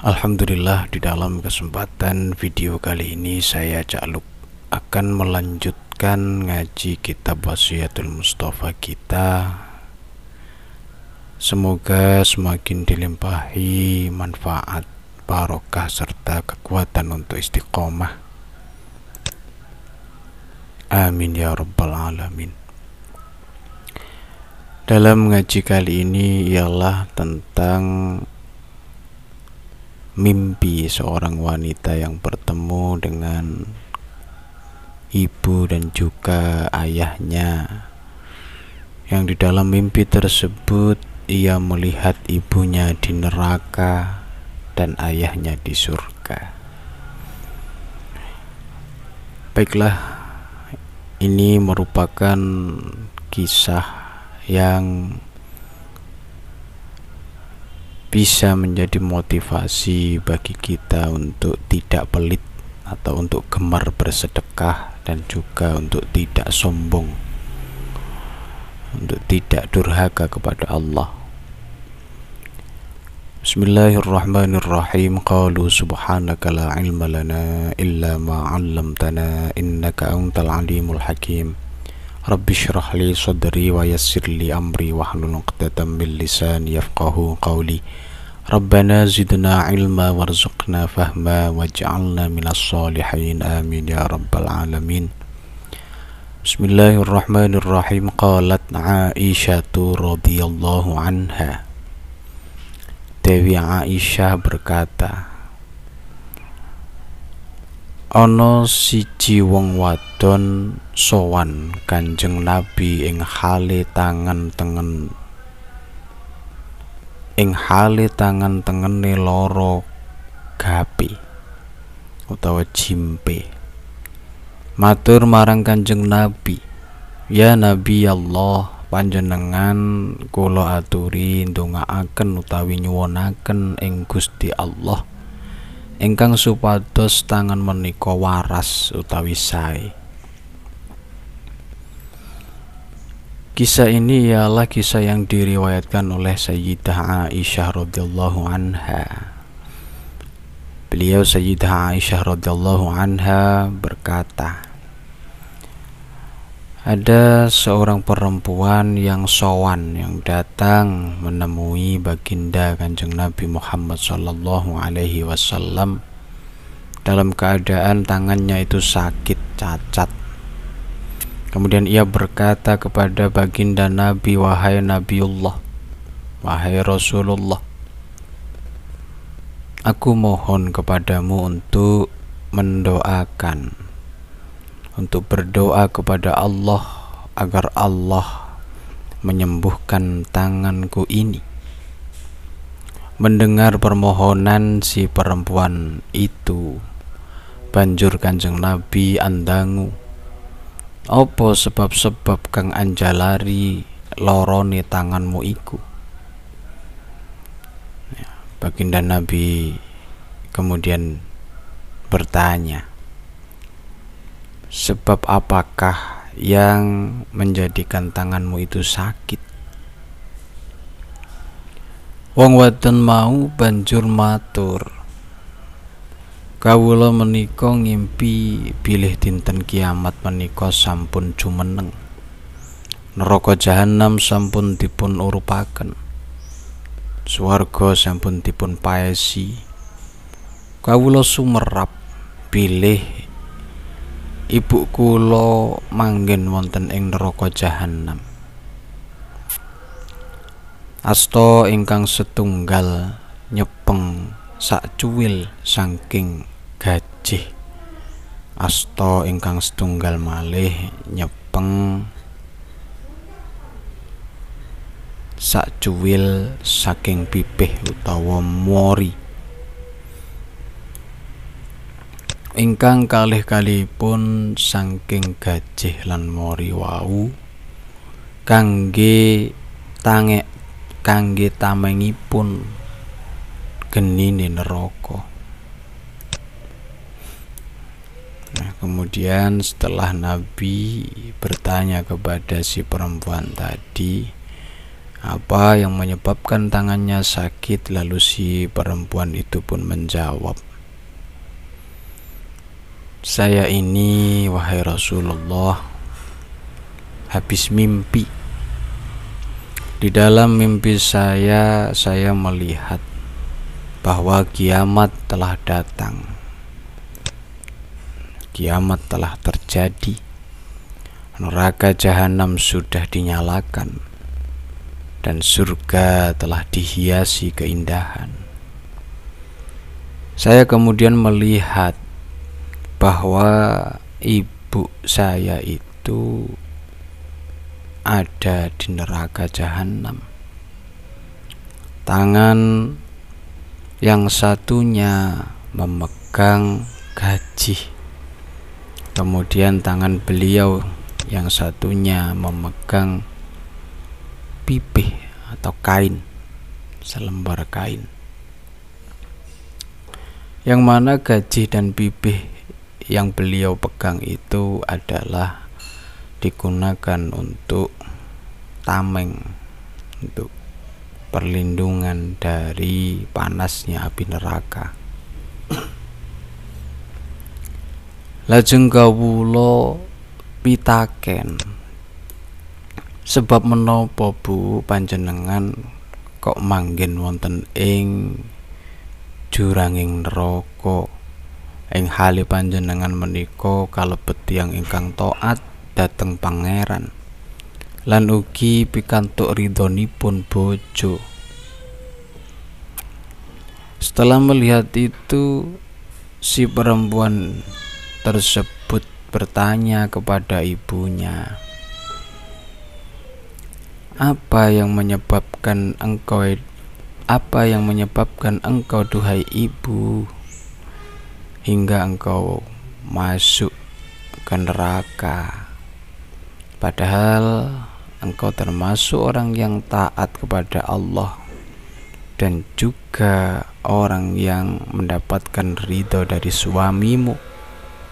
Alhamdulillah di dalam kesempatan video kali ini saya Cak Lup akan melanjutkan ngaji kitab Wasiatul Mustafa kita Semoga semakin dilimpahi manfaat barokah serta kekuatan untuk istiqomah Amin ya Rabbal Alamin dalam ngaji kali ini ialah tentang mimpi seorang wanita yang bertemu dengan ibu dan juga ayahnya. Yang di dalam mimpi tersebut, ia melihat ibunya di neraka dan ayahnya di surga. Baiklah, ini merupakan kisah yang bisa menjadi motivasi bagi kita untuk tidak pelit atau untuk gemar bersedekah dan juga untuk tidak sombong untuk tidak durhaka kepada Allah Bismillahirrahmanirrahim Qalu subhanaka la ilma lana illa ma'allamtana innaka antal alimul hakim Rabbi syrah li sadri wa yassir li amri wa hlul uqdatam min lisani yafqahu qawli Rabbana zidna ilma warzuqna fahma waj'alna minas salihin amin ya rabbal alamin Bismillahirrahmanirrahim qalat Aisyatu radhiyallahu anha Dewi Aisyah berkata ana siji wong wadon sowan Kanjeng Nabi ing hale tangan tengen ing hale tangan tengene loro gapi utawa jimpe matur marang Kanjeng Nabi ya Nabi Allah panjenengan kula aturi ndongaaken utawi nyuwunaken ing Gusti Allah ingkang supados tangan menika waras utawi sae. Kisah ini ialah kisah yang diriwayatkan oleh Sayyidah Aisyah radhiyallahu anha. Beliau Sayyidah Aisyah radhiyallahu anha berkata, ada seorang perempuan yang sowan yang datang menemui baginda kanjeng Nabi Muhammad Sallallahu Alaihi Wasallam dalam keadaan tangannya itu sakit cacat. Kemudian ia berkata kepada baginda Nabi, wahai Nabiullah, wahai Rasulullah, aku mohon kepadamu untuk mendoakan untuk berdoa kepada Allah agar Allah menyembuhkan tanganku ini. Mendengar permohonan si perempuan itu, banjur Kanjeng Nabi andangu. apa sebab-sebab kang anjalari lorone tanganmu iku? Ya, Baginda Nabi kemudian bertanya, Sebab apakah yang menjadikan tanganmu itu sakit? Wong wadon mau banjur matur. Kawula menika ngimpi bilih dinten kiamat menika sampun jumeneng. Neraka jahanam sampun dipun urupaken. Swarga sampun dipun paesi. Kawula sumerap bilih ibu kula manggen wonten ing neraka jahanam Asto ingkang setunggal nyepeng sak cuwil saking gajih Asto ingkang setunggal malih nyepeng sak cuwil saking pipih utawa mori ingkang kalih kalipun saking gajih lan mori wau kangge tange kangge tamengipun genine neraka nah, kemudian setelah nabi bertanya kepada si perempuan tadi apa yang menyebabkan tangannya sakit lalu si perempuan itu pun menjawab saya ini wahai Rasulullah habis mimpi. Di dalam mimpi saya saya melihat bahwa kiamat telah datang. Kiamat telah terjadi. Neraka jahanam sudah dinyalakan dan surga telah dihiasi keindahan. Saya kemudian melihat bahwa ibu saya itu ada di neraka jahanam. Tangan yang satunya memegang gaji, kemudian tangan beliau yang satunya memegang pipih atau kain, selembar kain. Yang mana gaji dan pipih yang beliau pegang itu adalah digunakan untuk tameng untuk perlindungan dari panasnya api neraka lajeng gawulo pitaken sebab menopo Bu panjenengan kok manggen wonten ing juranging rokok ing hali panjenengan kalau kalebet yang ingkang toat dateng pangeran lan ugi pikantuk pun bojo setelah melihat itu si perempuan tersebut bertanya kepada ibunya apa yang menyebabkan engkau apa yang menyebabkan engkau duhai ibu hingga engkau masuk ke neraka. Padahal engkau termasuk orang yang taat kepada Allah dan juga orang yang mendapatkan ridho dari suamimu,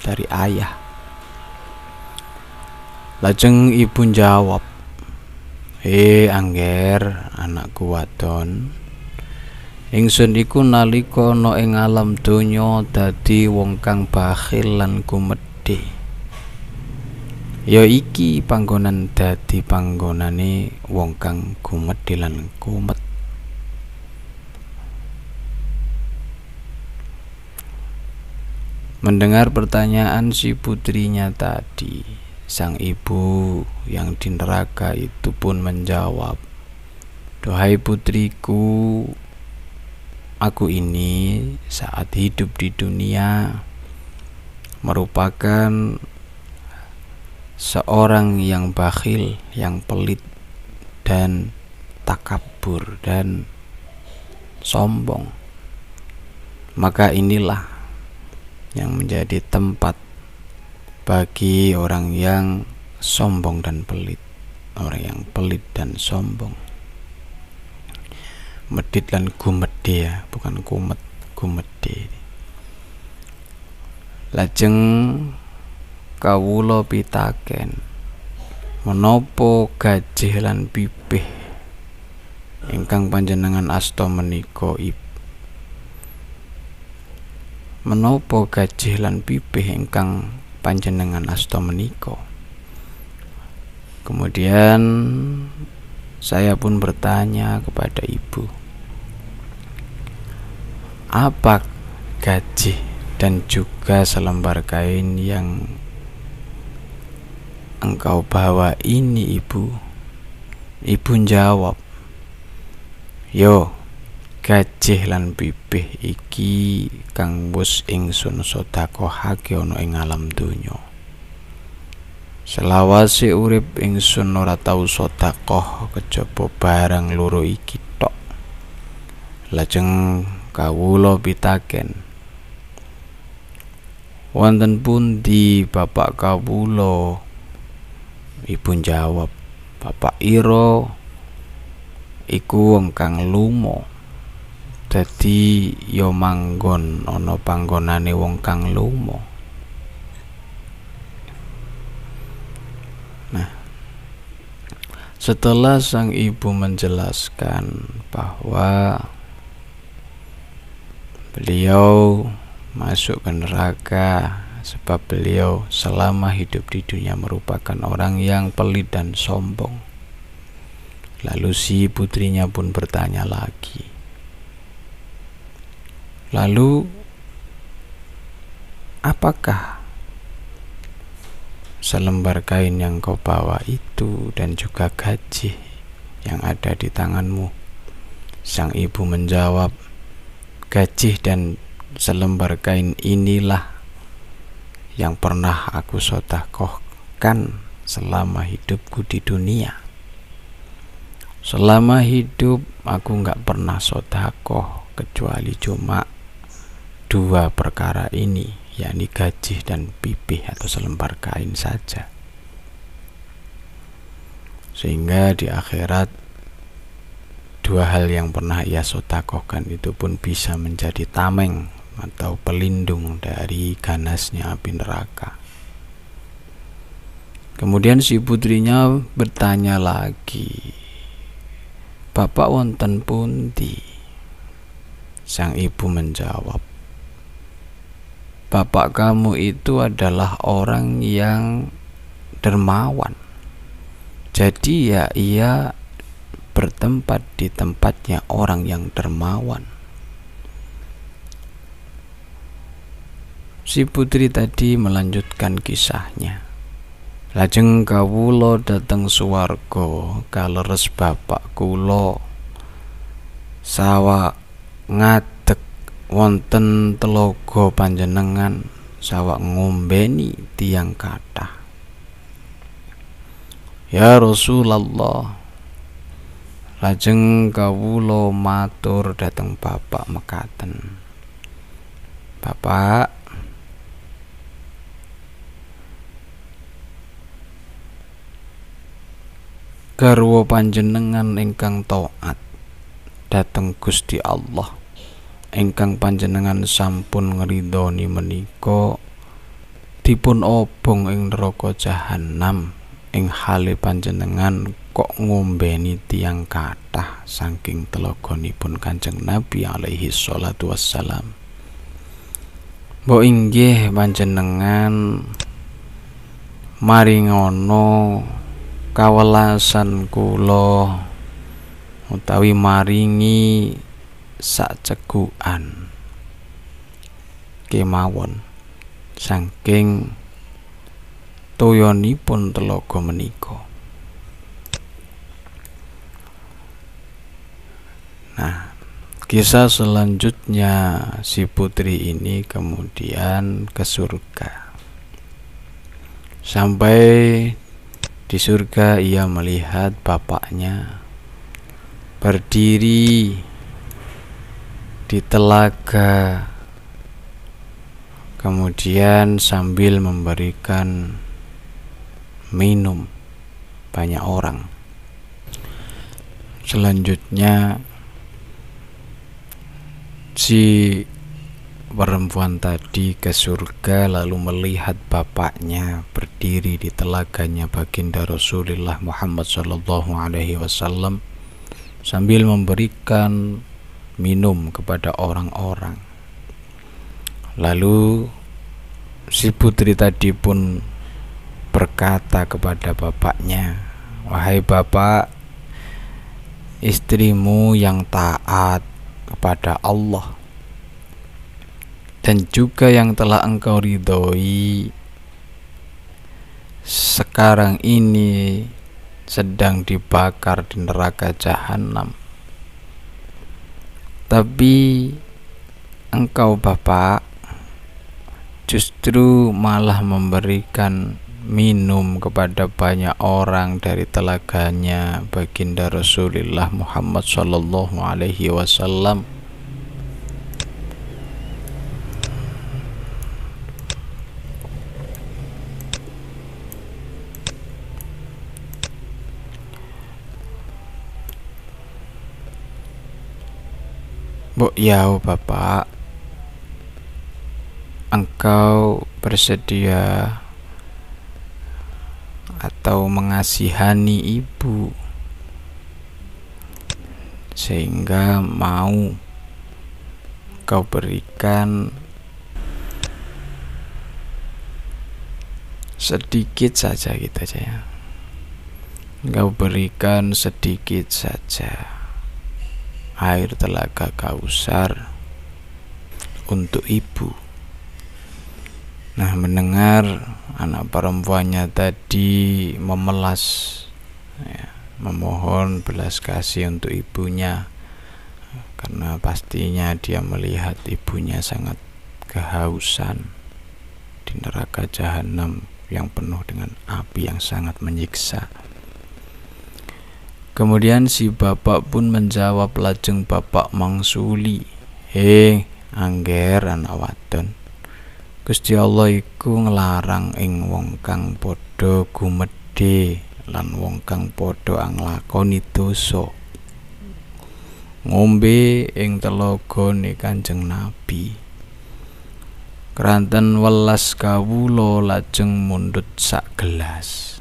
dari ayah. Lajeng ibu jawab, "Eh, Angger, anakku wadon, Ingsun iku nalika ana ing alam donya dadi wong kang bakhil lan gumedhe. Ya iki panggonan dadi panggonane wong kang gumedhe lan kumet. Mendengar pertanyaan si putrinya tadi, sang ibu yang di neraka itu pun menjawab, "Duhai putriku, aku ini saat hidup di dunia merupakan seorang yang bakhil, yang pelit dan takabur dan sombong. Maka inilah yang menjadi tempat bagi orang yang sombong dan pelit, orang yang pelit dan sombong medit dan gumet gumede ya bukan kumet gumede lajeng kawulo pitaken menopo gajih lan pipih ingkang panjenengan meniko meniko menopo gajih lan pipih ingkang panjenengan asto meniko. kemudian saya pun bertanya kepada ibu apa gaji dan juga selembar kain yang engkau bawa ini ibu ibu jawab yo gajih lan pipih iki kang wis ingsun sedekahake ana ing alam dunyo selawasi urip ingsun ora tau sedekah kejopo barang loro iki tok. Lajeng kawula pitaken wonten di bapak kawula Ibu jawab bapak iro iku wong kang lumo dadi yo ya manggon ana panggonane wong kang lumo Nah, setelah sang ibu menjelaskan bahwa Beliau masuk ke neraka sebab beliau selama hidup di dunia merupakan orang yang pelit dan sombong. Lalu si putrinya pun bertanya lagi. Lalu apakah selembar kain yang kau bawa itu dan juga gaji yang ada di tanganmu? Sang ibu menjawab, Gaji dan selembar kain inilah yang pernah aku sotakohkan selama hidupku di dunia. Selama hidup aku nggak pernah sotakoh kecuali cuma dua perkara ini, yakni gaji dan pipih atau selembar kain saja. Sehingga di akhirat Dua hal yang pernah ia sotakohkan itu pun bisa menjadi tameng atau pelindung dari ganasnya api neraka. Kemudian si putrinya bertanya lagi, "Bapak wonten di. Sang ibu menjawab, "Bapak kamu itu adalah orang yang dermawan. Jadi ya ia bertempat di tempatnya orang yang dermawan. Si putri tadi melanjutkan kisahnya. Lajeng kawulo dateng suwargo kaleres bapak kulo Sawa ngadek wonten telogo panjenengan sawak ngombeni tiang kata. Ya Rasulullah, Lajeng kawulo matur dateng Bapak mekaten. Bapak garwa panjenengan ingkang taat dateng Gusti Allah ingkang panjenengan sampun ngeridoni menika dipun obong ing neraka jahanam ing hale panjenengan kok ngombeni tiang kathah saking pun Kanjeng Nabi alaihi salatu wassalam Mbok inggih panjenengan maringono kawelasan kula utawi maringi sakcegukan kemawon saking toyanipun telaga menika Nah, kisah selanjutnya si putri ini kemudian ke surga. Sampai di surga ia melihat bapaknya berdiri di telaga kemudian sambil memberikan minum banyak orang selanjutnya si perempuan tadi ke surga lalu melihat bapaknya berdiri di telaganya baginda Rasulullah Muhammad Shallallahu Alaihi Wasallam sambil memberikan minum kepada orang-orang. Lalu si putri tadi pun berkata kepada bapaknya, "Wahai bapak, istrimu yang taat kepada Allah dan juga yang telah engkau ridhoi sekarang ini sedang dibakar di neraka jahanam tapi engkau Bapak justru malah memberikan minum kepada banyak orang dari telaganya baginda Rasulullah Muhammad Shallallahu Alaihi Wasallam Bu Yau Bapak Engkau bersedia atau mengasihani ibu sehingga mau kau berikan sedikit saja gitu aja ya kau berikan sedikit saja air telaga kausar untuk ibu nah mendengar anak perempuannya tadi memelas ya, memohon belas kasih untuk ibunya karena pastinya dia melihat ibunya sangat kehausan di neraka jahanam yang penuh dengan api yang sangat menyiksa. Kemudian si bapak pun menjawab lajeng bapak mangsuli, hei angger anak wadon." Gusti Allah iku nglarang ing wong kang padha gumedhe lan wong kang padha nglakoni dosa. Ngombe ing ne Kanjeng Nabi. Kranten welas kawula lajeng mundut sak gelas.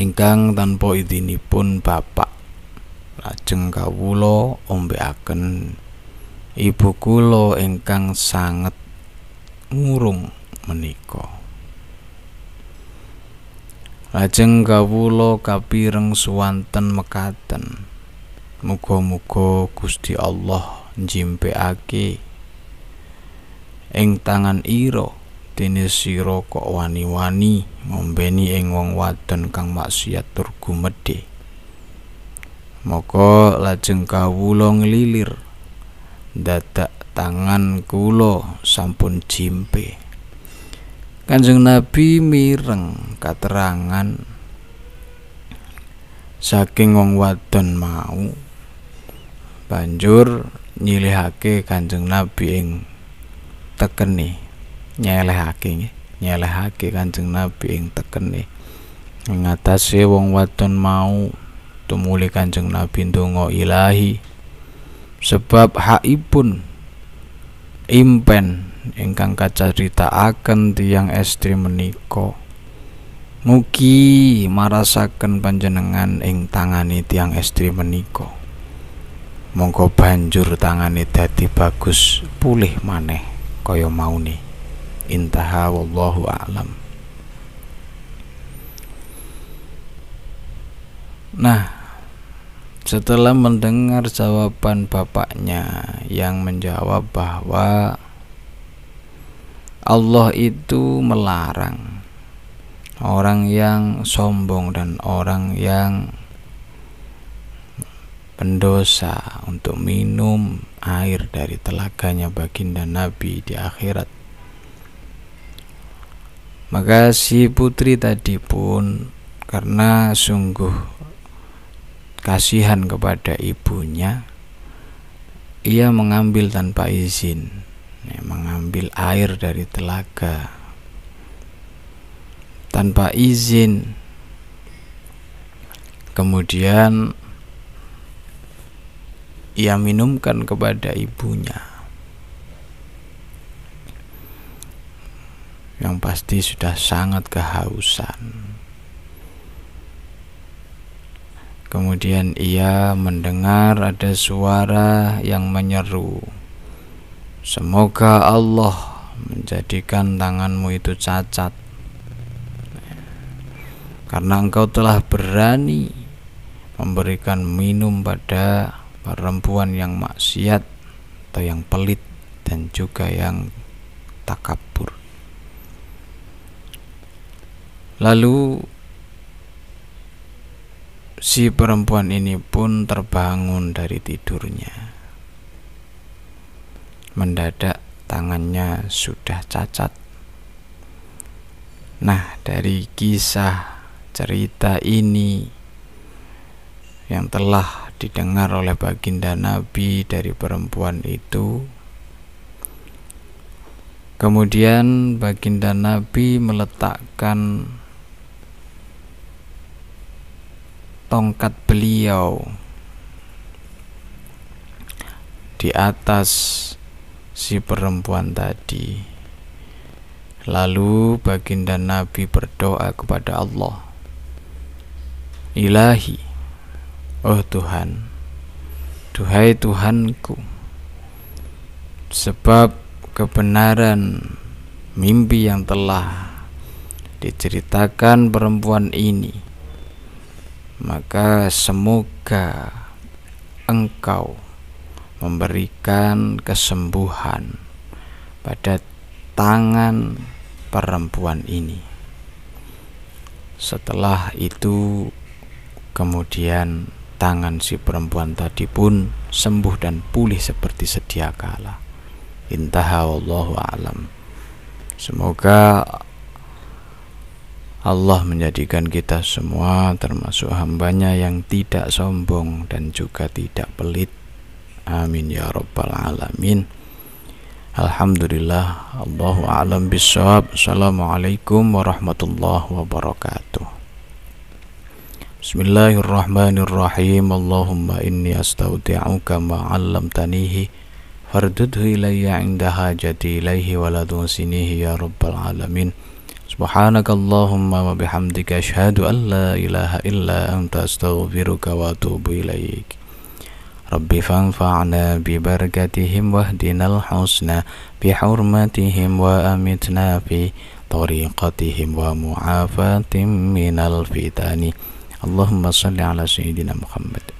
Ingkang tanpa idinipun Bapak lajeng kawula ombeaken ibu engkang ingkang murung ngurung menika Lajeng kapi kapireng suwanten mekaten Muga-muga Gusti Allah njimpekake ing tangan ira dene sira kok wani-wani ngombeni ing wong wadon kang maksiat tur gumedhe moko lajeng kawula nglilir dadak tangan kulo sampun jimpe Kanjeng Nabi mireng katerangan saking wong wadon mau banjur nyilihake Kanjeng Nabi ing tekeni nyelehake nyelehake Kanjeng Nabi ing tekeni ngatasi wong wadon mau tumuli Kanjeng Nabi ndonga ilahi sebab haipun impen ingkang akan tiang estri meniko, mugi marasaken panjenengan ing tangani tiang estri meniko, monggo banjur tangani dadi bagus pulih maneh kaya nih? intaha wallahu a'lam Nah, setelah mendengar jawaban bapaknya yang menjawab bahwa Allah itu melarang orang yang sombong dan orang yang pendosa untuk minum air dari telaganya baginda Nabi di akhirat. Maka si putri tadi pun karena sungguh kasihan kepada ibunya, ia mengambil tanpa izin, ya, mengambil air dari telaga tanpa izin. Kemudian ia minumkan kepada ibunya. Yang pasti sudah sangat kehausan. Kemudian ia mendengar ada suara yang menyeru, "Semoga Allah menjadikan tanganmu itu cacat, karena engkau telah berani memberikan minum pada perempuan yang maksiat atau yang pelit dan juga yang takabur." Lalu si perempuan ini pun terbangun dari tidurnya. Mendadak tangannya sudah cacat. Nah, dari kisah cerita ini yang telah didengar oleh baginda Nabi dari perempuan itu, kemudian baginda Nabi meletakkan tongkat beliau di atas si perempuan tadi. Lalu baginda Nabi berdoa kepada Allah. Ilahi, oh Tuhan, duhai Tuhanku, sebab kebenaran mimpi yang telah diceritakan perempuan ini maka semoga engkau memberikan kesembuhan pada tangan perempuan ini. Setelah itu, kemudian tangan si perempuan tadi pun sembuh dan pulih seperti sedia kala. Intaha Allahu alam. Semoga Allah menjadikan kita semua termasuk hambanya yang tidak sombong dan juga tidak pelit Amin ya Rabbal Alamin Alhamdulillah Allahu alam bisawab Assalamualaikum warahmatullahi wabarakatuh Bismillahirrahmanirrahim Allahumma inni astaudi'uka tanihi Fardudhu ilayya indaha hajati ilaihi waladun sinihi ya Rabbal Alamin سبحانك اللهم وبحمدك أشهد أن لا إله إلا أنت أستغفرك وأتوب إليك رب فانفعنا ببركتهم واهدنا الحسنى بحرمتهم وأمتنا في طريقتهم ومعافاة من الفتن اللهم صل على سيدنا محمد